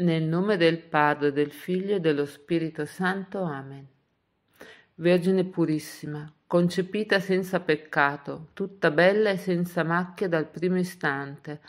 Nel nome del Padre, del Figlio e dello Spirito Santo. Amen. Vergine purissima, concepita senza peccato, tutta bella e senza macchie dal primo istante,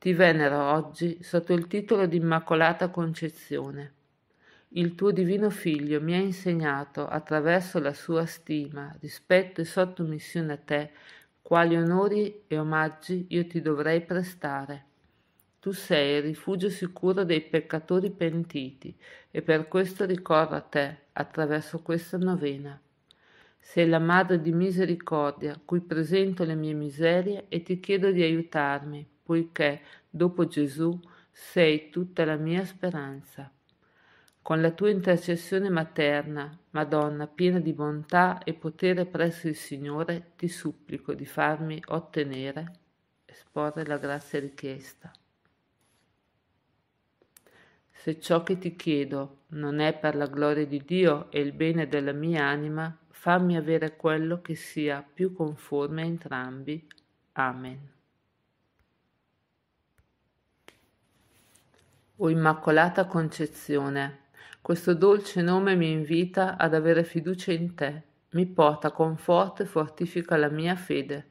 ti venero oggi sotto il titolo di Immacolata Concezione. Il tuo divino Figlio mi ha insegnato, attraverso la sua stima, rispetto e sottomissione a te, quali onori e omaggi io ti dovrei prestare. Tu sei il rifugio sicuro dei peccatori pentiti e per questo ricorro a te attraverso questa novena. Sei la madre di misericordia, cui presento le mie miserie e ti chiedo di aiutarmi, poiché, dopo Gesù, sei tutta la mia speranza. Con la tua intercessione materna, Madonna, piena di bontà e potere presso il Signore, ti supplico di farmi ottenere, esporre la grazia richiesta se ciò che ti chiedo non è per la gloria di Dio e il bene della mia anima, fammi avere quello che sia più conforme a entrambi. Amen. O Immacolata Concezione, questo dolce nome mi invita ad avere fiducia in te, mi porta conforto e fortifica la mia fede.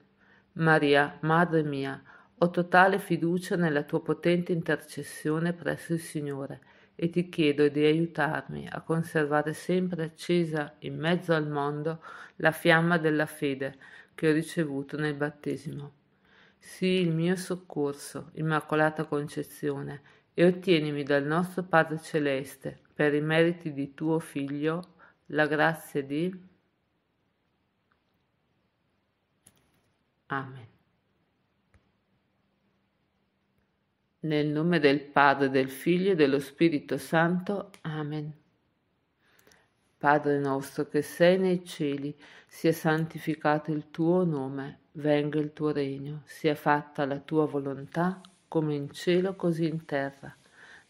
Maria, Madre mia, ho totale fiducia nella tua potente intercessione presso il Signore e ti chiedo di aiutarmi a conservare sempre accesa in mezzo al mondo la fiamma della fede che ho ricevuto nel battesimo. Sii il mio soccorso, Immacolata Concezione, e ottienimi dal nostro Padre Celeste, per i meriti di tuo Figlio, la grazia di... Amen. Nel nome del Padre, del Figlio e dello Spirito Santo. Amen. Padre nostro che sei nei cieli, sia santificato il tuo nome, venga il tuo regno, sia fatta la tua volontà, come in cielo così in terra.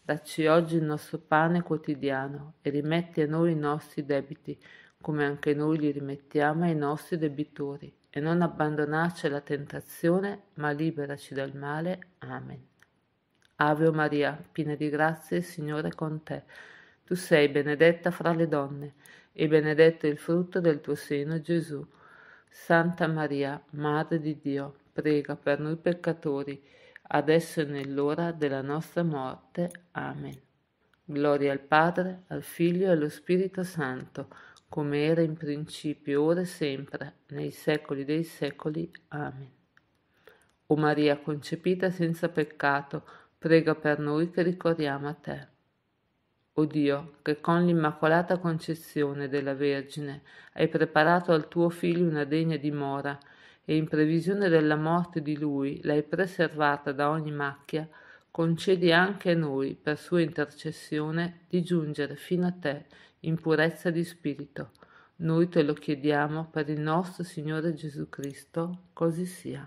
Dacci oggi il nostro pane quotidiano e rimetti a noi i nostri debiti, come anche noi li rimettiamo ai nostri debitori, e non abbandonarci alla tentazione, ma liberaci dal male. Amen. Ave Maria, piena di grazie, il Signore è con te. Tu sei benedetta fra le donne, e benedetto è il frutto del tuo seno, Gesù. Santa Maria, Madre di Dio, prega per noi peccatori, adesso e nell'ora della nostra morte. Amen. Gloria al Padre, al Figlio e allo Spirito Santo, come era in principio, ora e sempre, nei secoli dei secoli. Amen. O Maria concepita senza peccato, prega per noi che ricorriamo a te. O Dio, che con l'Immacolata Concezione della Vergine hai preparato al tuo Figlio una degna dimora e in previsione della morte di Lui l'hai preservata da ogni macchia, concedi anche a noi, per sua intercessione, di giungere fino a te in purezza di spirito. Noi te lo chiediamo per il nostro Signore Gesù Cristo, così sia.